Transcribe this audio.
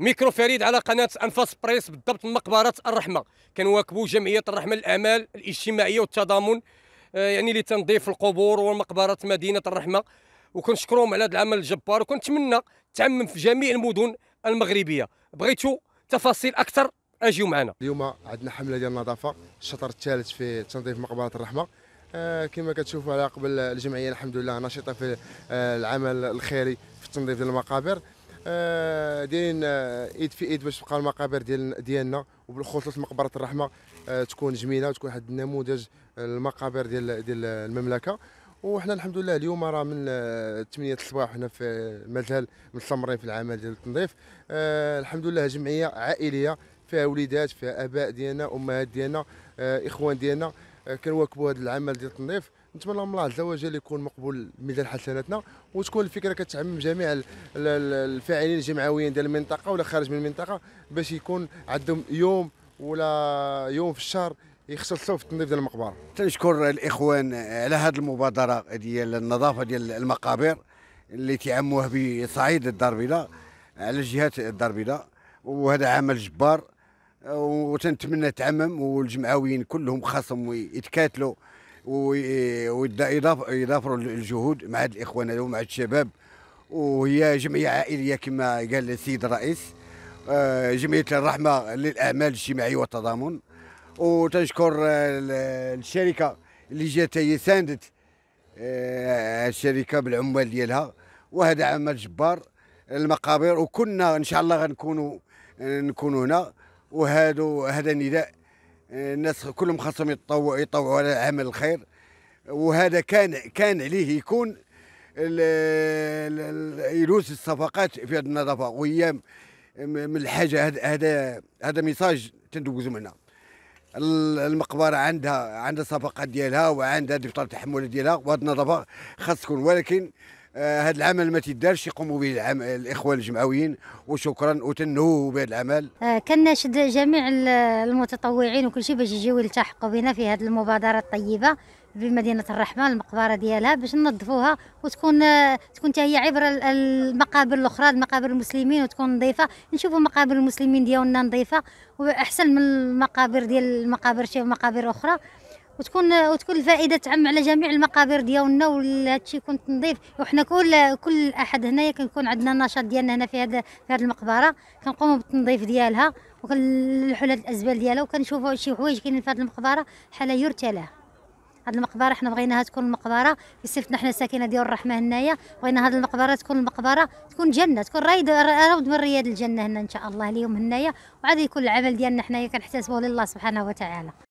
ميكرو فريد على قناه انفاس بريس بالضبط مقبره الرحمه كنواكبوا جمعيه الرحمه للاعمال الاجتماعيه والتضامن آه، يعني لتنظيف القبور ومقبره مدينه الرحمه وكنشكرهم على هذا العمل الجبار وكنتمنى تعمم في جميع المدن المغربيه بغيتوا تفاصيل اكثر اجيو معنا اليوم عندنا حمله ديال النظافه الشطر الثالث في تنظيف مقبره الرحمه آه كما كتشوفوا على قبل الجمعيه الحمد لله نشطه في آه العمل الخيري في التنظيف ديال المقابر آه، دايرين آه، ايد في ايد باش تبقى المقابر ديال ديالنا وبالخصوص مقبره الرحمه آه، تكون جميله وتكون واحد النموذج المقابر ديال ديال المملكه وحنا الحمد لله اليوم راه من 8 الصباح حنا في مازال مستمرين في العمل ديال التنظيف الحمد لله جمعيه عائليه فيها وليدات فيها اباء ديالنا امهات ديالنا اخوان ديالنا كنواكبوا هذا العمل ديال التنظيف نتمنى من الله عز وجل يكون مقبول ميزان حسناتنا وتكون الفكره كتعمم جميع الفاعلين الجمعويين ديال المنطقه ولا خارج من المنطقه باش يكون عندهم يوم ولا يوم في الشهر يخصصوا في التنظيف ديال المقبره. تنشكر الاخوان على هذه المبادره ديال النظافه ديال المقابر اللي تعموها بصعيد الدار البيضاء على جهات الدار البيضاء وهذا عمل جبار وتنتمنى تعمم والجمعويين كلهم خاصهم يتكاتلوا ويضافروا الجهود مع الاخوان هذو مع الشباب وهي جمعيه عائليه كما قال السيد الرئيس آه، جمعيه الرحمه للاعمال الاجتماعيه والتضامن وتنشكر الشركه اللي جات هي ساندت آه، الشركه بالعمال ديالها وهذا عمل جبار المقابر وكنا ان شاء الله غنكونوا آه، نكونوا هنا وهذا هذا نداء إيه، الناس كلهم خاصهم يتطوعوا يطوعوا على عمل الخير وهذا كان كان عليه يكون يلوس الصفقات في هذه النظافه وهي من الحاجه هذا هذا ميساج تندوزو منها المقبره عندها عندها الصفقات ديالها وعندها دفتر التحمل ديالها وهذه النظافه خاص تكون ولكن هذا آه، العمل ما تيدارش يقوموا به الاخوان الجمعويين وشكرا وتنهوا بهذا العمل آه، كناشد جميع المتطوعين وكل شيء باش يجيو يلتحقوا بنا في هذه المبادره الطيبه بمدينه الرحمه المقبره ديالها باش ننظفوها وتكون آه، تكون هي عبر المقابر الاخرى المقابر المسلمين وتكون نظيفه نشوفوا مقابر المسلمين ديالنا نظيفه واحسن من المقابر ديال المقابر شي مقابر اخرى وتكون وتكون الفائده تعم على جميع المقابر ديالنا وهادشي يكون تنظيف وحنا كل كل احد هنايا كنكون عندنا النشاط ديالنا هنا في هذا في هذه المقبره كنقوموا بالتنظيف ديالها لها الازبال ديالها وكنشوفوا شي حوايج كاينين في هذه المقبره حاله يرثى لها هاد المقبره حنا بغيناها تكون المقبره في سفتنا حنا ساكنه ديال الرحمه هنايا بغينا هاد المقبره تكون المقبره تكون جنه تكون رايد روض من رياض الجنه هنا ان شاء الله اليوم هنايا وعاد يكون العمل ديالنا حنايا كنحتسبوه لله سبحانه وتعالى